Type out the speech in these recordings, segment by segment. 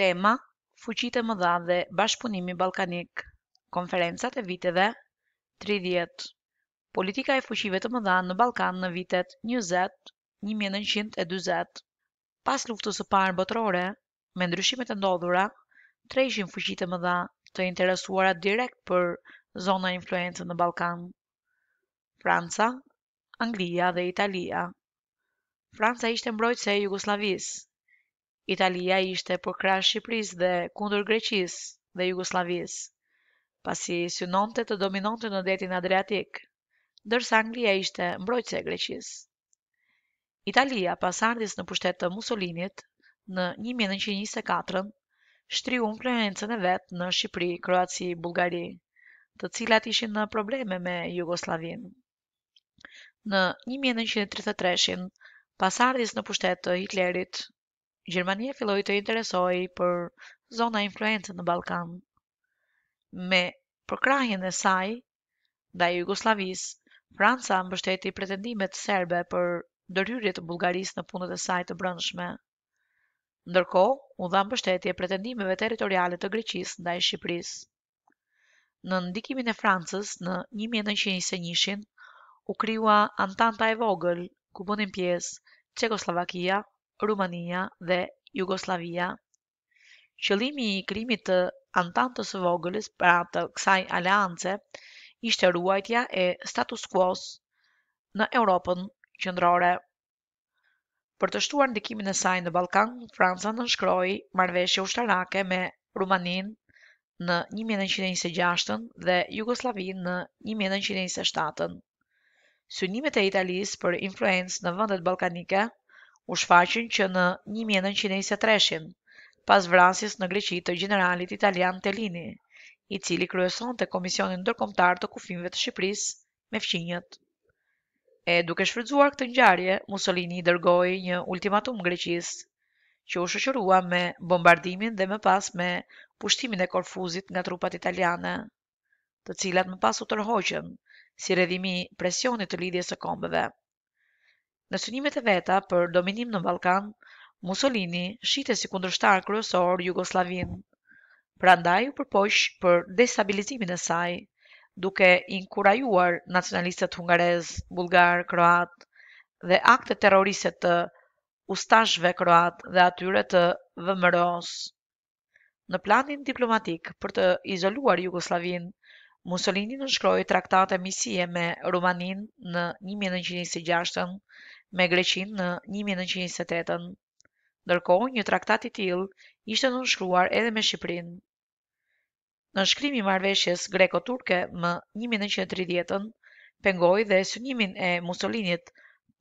Tema, fuqit e mëdha dhe bashkëpunimi balkanik, konferencat e viteve 30, politika e fuqive të mëdha në Balkan në vitet 20-1920. Pas luftës së parë botërore, me ndryshimet e ndodhura, tre ishin fuqit e mëdha të interesuara direkt për zona influencë në Balkan. Franca, Anglia dhe Italia. Franca ishte mbrojtëse e Jugoslavisë, Italia ishte për krash Shqipëris dhe kundur Greqis dhe Jugoslavis, pasi synonte të dominonte në detin Adriatik, dërsa Anglia ishte mbrojtëse e Greqis. Italia, pas ardhis në pushtet të musolinit, në 1924, shtriu në e vetë në Shqipëri, Kroaci, Bulgari, të cilat ishin në probleme me Jugoslavin. Në 1933, pas ardhis në pushtet të Hitlerit, Gjermania filloi të interesojë për zona influencë në Ballkan me përkrahjen e saj ndaj Jugosllavisë. Franca mbështeti pretendimet serbe për ndërhyrje të Bullgarisë në punët e saj të brendshme. Ndërkohë, u dha mbështetje pretendimeve territoriale të Greqisë ndaj Shqipërisë. Në ndikimin e Francës në 1921-shin u krijua Antanta e vogël ku bënin pjesë Çekoslovakia, Rumania dhe Jugoslavia. Qëllimi i krimit të antantës së vogëlës për atë kësaj aleance ishte ruajtja e status quo në Europën qendrore. Për të shtuar ndikimin e saj në Ballkan, Franca nënshkroi marrëveshje ushtarake me Rumanin në 1926 dhe Jugosllavin në 1927. Synimet e Italisë për influencë në vendet ballkanike u shfaqin që në 1923 pas vrasjes në Greqi të generalit italian Tellini, i cili kryeson të Komisionin Ndërkomtar të Kufimve të Shqipëris me fqinjët. E duke shfrydzuar këtë njarje, Mussolini i dërgoj një ultimatum Greqis, që u shëqërua me bombardimin dhe më pas me pushtimin e korfuzit nga trupat italiane, të cilat më pas u tërhoqen si redhimi presionit të lidhjes së kombëve. Në synimet e veta për dominim në Ballkan, Mussolini shite si kundërshtar kryesor Jugosllavin. Prandaj u përpoq për destabilizimin e saj, duke inkurajuar nacionalistët hungarez, bulgar, kroat dhe akte terroriste të ustashve kroat dhe atyre të vëmëros. Në planin diplomatik për të izoluar Jugoslavin, Mussolini nënshkroi traktate misije me Rumanin në 1926 me Greqin në 1928-ën. Ndërkohë, një traktat i tillë ishte nënshkruar edhe me Shqipërinë. Në shkrim i marveshjes greko-turke më 1930-ën, pengoj dhe synimin e Mussolinit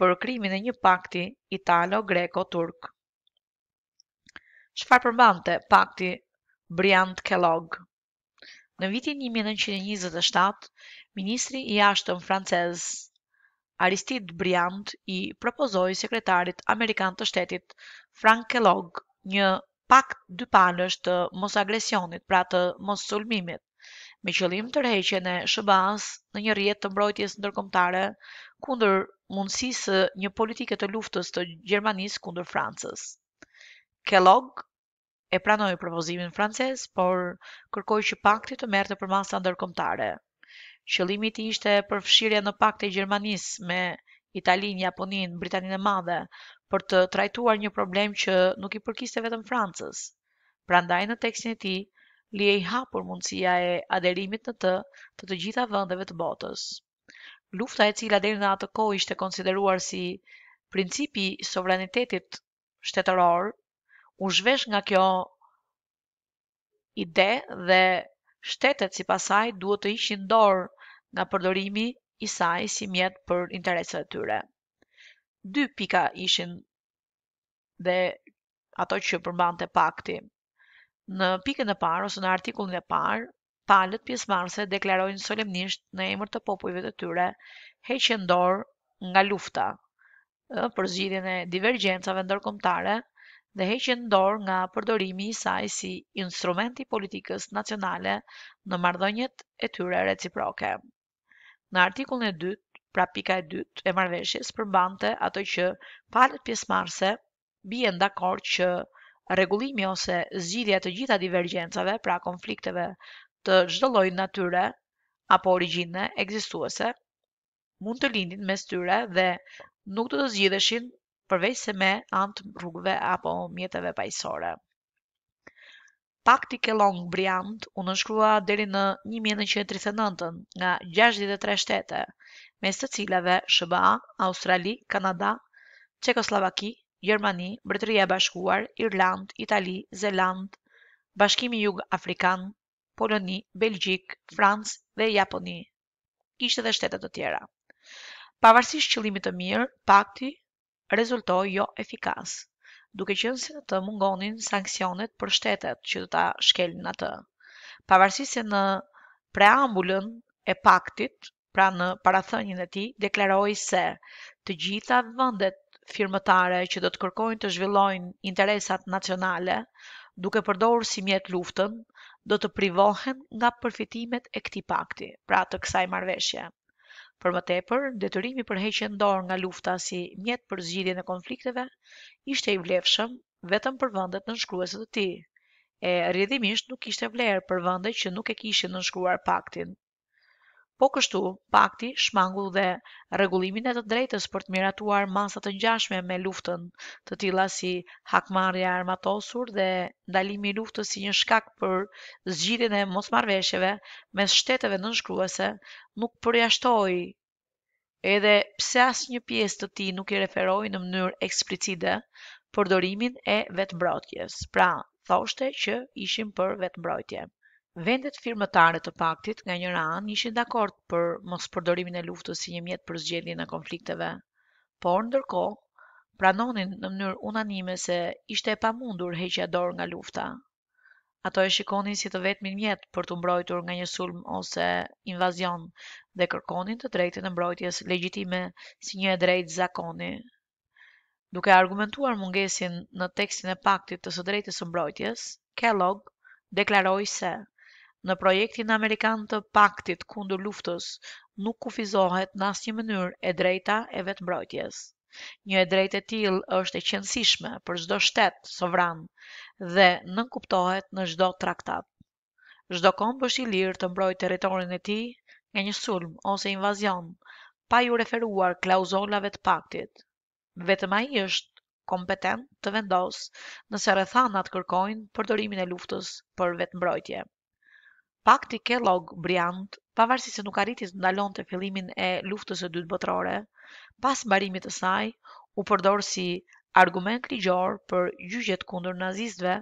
për krimin e një pakti italo-greko-turk. Shfar përbante pakti Briand Kellogg? Në vitin 1927, Ministri i Ashtëm Francesë Aristide Briand i propozoi sekretarit amerikan të shtetit Frank Kellogg një pakt dy të mos agresionit, pra të mos sulmimit, me qëllim të rrëheqjen e SBA-s në një rjetë të mbrojtjes ndërkombëtare kundër mundësisë së një politike të luftës të Gjermanisë kundër Francës. Kellogg e pranoi propozimin francez, por kërkoi që pakti të merrte për masa ndërkombëtare. Qëllimi i tij ishte përfshirja në pakt e Gjermanisë me Italinë, Japoninë, Britaninë e Madhe për të trajtuar një problem që nuk i përkiste vetëm Francës. Prandaj në tekstin e tij lihej hapur mundësia e aderimit në të të të gjitha vendeve të botës. Lufta e cila deri në atë kohë ishte konsideruar si principi i sovranitetit shtetëror u zhvesh nga kjo ide dhe shtetet si pasaj duhet të ishin dorë nga përdorimi i saj si mjet për interesat e tyre. Dy pika ishin dhe ato që përmbante pakti. Në pikën e parë ose në artikullin e parë, palët pjesëmarrëse deklarojnë solemnisht në emër të popujve të tyre heqjen dorë nga lufta për zgjidhjen e divergjencave ndërkombëtare dhe heqen dorë nga përdorimi i saj si instrument i politikës nacionale në marrëdhëniet e tyre reciproke. Në artikullin e dytë, pra pika e dytë e marveshjes, përbante ato që palët pjesëmarrëse bien dakord që rregullimi ose zgjidhja të gjitha divergjencave, pra konflikteve të çdo natyre apo origjine ekzistuese, mund të lindin mes tyre dhe nuk do të zgjidheshin përveç se me antë rrugve rrugëve apo mjeteve pajisore. Pakti Kellogg-Briand u nënshkrua deri në 1939 nga 63 shtete, mes të cilave SBA, Australi, Kanada, Cekoslovaki, Gjermani, Britania e Bashkuar, Irland, Itali, Zeland, Bashkimi Afrikan, Poloni, Belgjik, Francë dhe Japoni. Kishte dhe shtetet të tjera. Pavarësisht qëllimit të mirë, pakti rezultoi jo efikas duke qenë se të mungonin sanksionet për shtetet që të ta shkelin atë. Pavarësisht se në preambulën e paktit, pra në parathënien e tij, deklaroi se të gjitha vendet firmëtare që do të kërkojnë të zhvillojnë interesat nacionale duke përdorur si mjet luftën, do të privohen nga përfitimet e këtij pakti, pra të kësaj marrëveshje. Për më tepër, detyrimi për heqjen dorë nga lufta si mjet për zgjidhjen e konflikteve ishte i vlefshëm vetëm për vendet nënshkruese të tij. E rrjedhimisht nuk kishte vlerë për vende që nuk e kishin nënshkruar paktin Po kështu, pakti shmangull dhe regullimin e të drejtës për të miratuar masat të njashme me luftën të tila si hakmarja armatosur dhe ndalimi luftës si një shkak për zgjidin e mos mes me shteteve në nëshkruese nuk përjashtoj edhe pse asë një pjesë të ti nuk i referoj në mënyrë eksplicide përdorimin e vetëmbrotjes, pra thoshte që ishim për vetëmbrotjen. Vendet firmëtare të paktit nga njëra anë ishin dakord për mos përdorimin e luftës si një mjet për zgjedhjen e konflikteve, por ndërkohë pranonin në mënyrë unanime se ishte e pamundur heqja dorë nga lufta. Ato e shikonin si të vetmin mjet për të mbrojtur nga një sulm ose invazion dhe kërkonin të drejtën e mbrojtjes legjitime si një e drejtë zakoni. Duke argumentuar mungesin në tekstin e paktit të së drejtës së mbrojtjes, Kellogg deklaroi se në projektin amerikan të paktit kundër luftës nuk kufizohet në asnjë mënyrë e drejta e vetëmbrojtjes. Një e drejtë e tillë është e qëndrueshme për çdo shtet sovran dhe nënkuptohet kuptohet në çdo traktat. Çdo kombë është i lirë të mbrojë territorin e tij nga një sulm ose invazion, pa ju referuar klauzolave të paktit. Vetëm ai është kompetent të vendosë nëse rëthanat kërkojnë përdorimin e luftës për vetëmbrojtje pakti Kellogg Briand, pavarësi se nuk arriti të ndalon të fillimin e luftës e dytë botërore, pas mbarimit të saj, u përdorë si argument ligjor për gjyqet kundër nazistëve,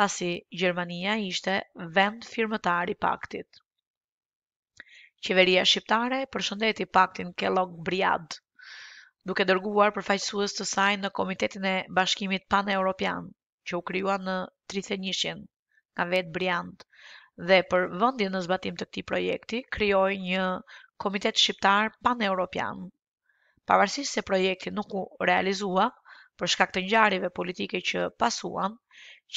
pasi Gjermania ishte vend firmëtar i paktit. Qeveria shqiptare përshëndeti paktin Kellogg Briand, duke dërguar përfaqësues të saj në Komitetin e Bashkimit Pan-Europian, që u krijua në 31-shin nga vet Briand, dhe për vëndjen në zbatim të këtij projekti, kryoj një komitet shqiptar pan-europian. Pavarësisht se projekti nuk u realizua, për shkak të ngjarjeve politike që pasuan,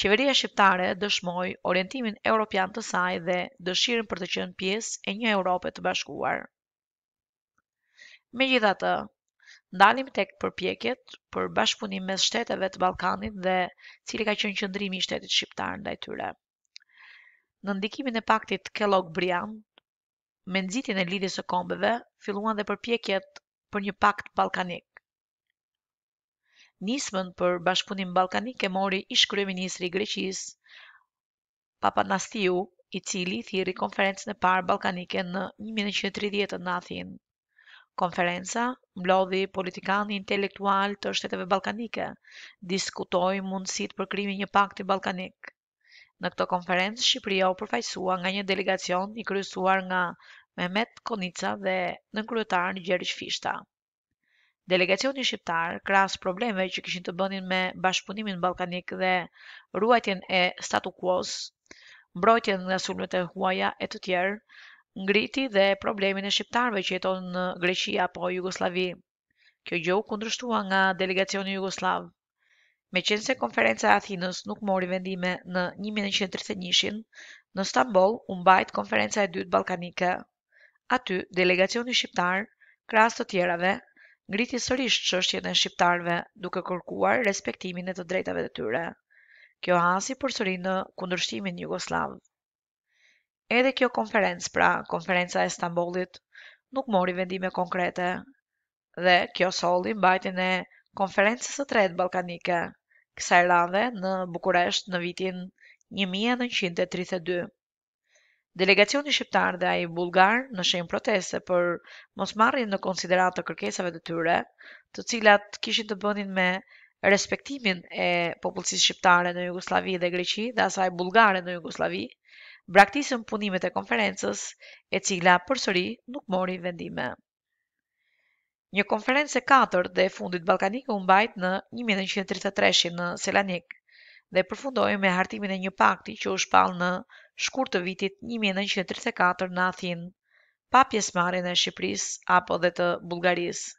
qeveria shqiptare dëshmoj orientimin europian të saj dhe dëshirën për të qenë pjesë e një Europe të bashkuar. Me gjitha të, ndalim tek përpjekjet për bashkëpunim me shteteve të Balkanit dhe cili ka qenë qëndrimi i shtetit shqiptar ndaj tyre. Në ndikimin e paktit Kellogg Briand, me nxitjen e lidhjes së kombeve, filluan dhe përpjekjet për një pakt ballkanik. Nismën për bashkëpunim ballkanik e mori ish kryeministri i Greqisë Papanastiu, i cili thirri konferencën e parë ballkanike në 1930 në Athin. Konferenca mblodhi politikanë intelektual të shteteve ballkanike, diskutoi mundësitë për krijimin e një pakti ballkanik. Në këtë konferencë, Shqipëria u përfaqësua nga një delegacion i kryesuar nga Mehmet Konica dhe në kryetar Gjergj Fishta. Delegacioni shqiptar, krahas problemeve që kishin të bënin me bashkëpunimin ballkanik dhe ruajtjen e statu quos, mbrojtjen nga sulmet e huaja e të tjerë, ngriti dhe problemin e shqiptarëve që jeton në Greqi apo Jugosllavi. Kjo gjë u kundërshtua nga delegacioni jugosllav, me qenë se konferenca e Athinës nuk mori vendime në 1931, në Stambol u mbajt konferenca e dytë ballkanike. Aty delegacioni shqiptar, krahas të tjerave, ngriti sërish çështjen e shqiptarëve duke kërkuar respektimin e të drejtave të tyre. Kjo hasi përsëri në kundërshtimin jugosllav. Edhe kjo konferencë, pra konferenca e Stambolit, nuk mori vendime konkrete dhe kjo solli mbajtjen e konferencës së tretë ballkanike kësaj radhe në Bukuresht në vitin 1932. Delegacioni shqiptar dhe ai bulgar në shenjë proteste për mosmarrjen në konsiderat të kërkesave të tyre, të cilat kishin të bënin me respektimin e popullsisë shqiptare në Jugosllavi dhe Greqi dhe asaj bullgare në Jugosllavi, braktisën punimet e konferencës, e cila përsëri nuk mori vendime. Një konferencë e katër dhe e fundit ballkanike u mbajt në 1933 në Selanik dhe përfundoi me hartimin e një pakti që u shpall në shkurt të vitit 1934 në Athinë pa pjesëmarrjen e Shqipërisë apo dhe të Bullgarisë,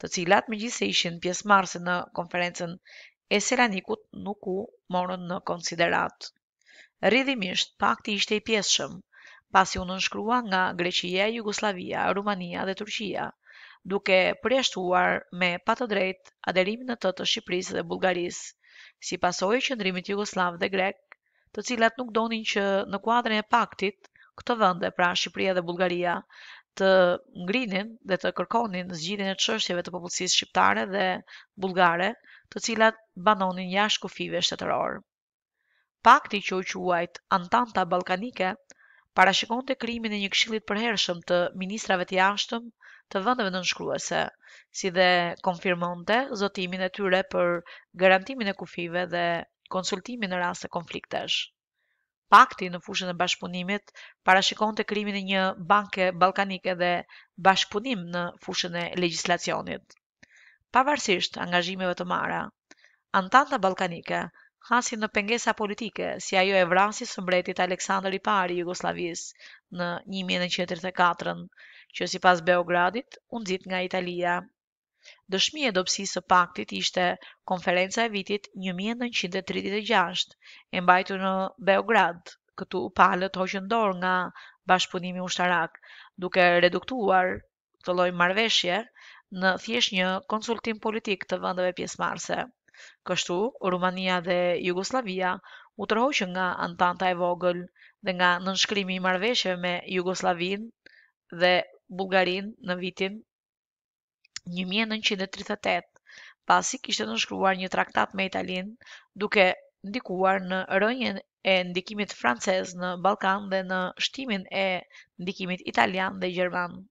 të cilat megjithëse ishin pjesëmarrëse në konferencën e Selanikut nuk u morën në konsiderat. Rridhimisht, pakti ishte i pjesëshëm, pasi u nënshkrua nga Greqia, Jugosllavia, Rumania dhe Turqia duke përjashtuar me patë drejt aderimin në të të Shqipërisë dhe Bulgarisë, si pasojë qëndrimit Jugoslav dhe Grek, të cilat nuk donin që në kuadrën e paktit, këto vënde, pra Shqipëria dhe Bulgaria, të ngrinin dhe të kërkonin zgjidhjen e çështjeve të popullsisë shqiptare dhe bullgare, të cilat banonin jashtë kufive shtetëror. Pakti që u quajt Antanta Ballkanike parashikonte krimin e një këshillit përhershëm të ministrave të jashtëm të vendeve në nënshkruese, si dhe konfirmonte zotimin e tyre për garantimin e kufive dhe konsultimin në raste konfliktesh. Pakti në fushën e bashkëpunimit parashikon të krimin e një banke balkanike dhe bashkëpunim në fushën e legislacionit. Pavarësisht angazhimeve të mara, Antanta Balkanike hasi në pengesa politike, si ajo e vrasis së mbretit Aleksandr i pari Jugoslavis në 1944, që si pas Beogradit, unë zit nga Italia. Dëshmi e dopsi së paktit ishte konferenca e vitit 1936, e mbajtu në Beograd, këtu palët hoqën dorë nga bashkëpunimi ushtarak, duke reduktuar të loj marveshje në thjesht një konsultim politik të vëndëve pjesmarse. Kështu, Rumania dhe Jugoslavia u tërhoqën nga Antanta e vogël dhe nga nënshkrimi i marrëveshjeve me Jugosllavinë dhe Bulgarin në vitin 1938, pasi kishte nënshkruar një traktat me Italinë, duke ndikuar në rënjen e ndikimit francez në Ballkan dhe në shtimin e ndikimit italian dhe gjerman.